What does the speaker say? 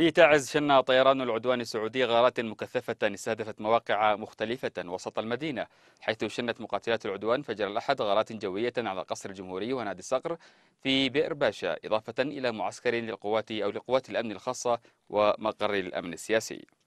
في تعز شن طيران العدوان السعودي غارات مكثفة استهدفت مواقع مختلفة وسط المدينة حيث شنت مقاتلات العدوان فجر الأحد غارات جوية على قصر الجمهوري ونادي الصقر في بئر باشا إضافة إلى معسكر للقوات أو لقوات الأمن الخاصة ومقر الأمن السياسي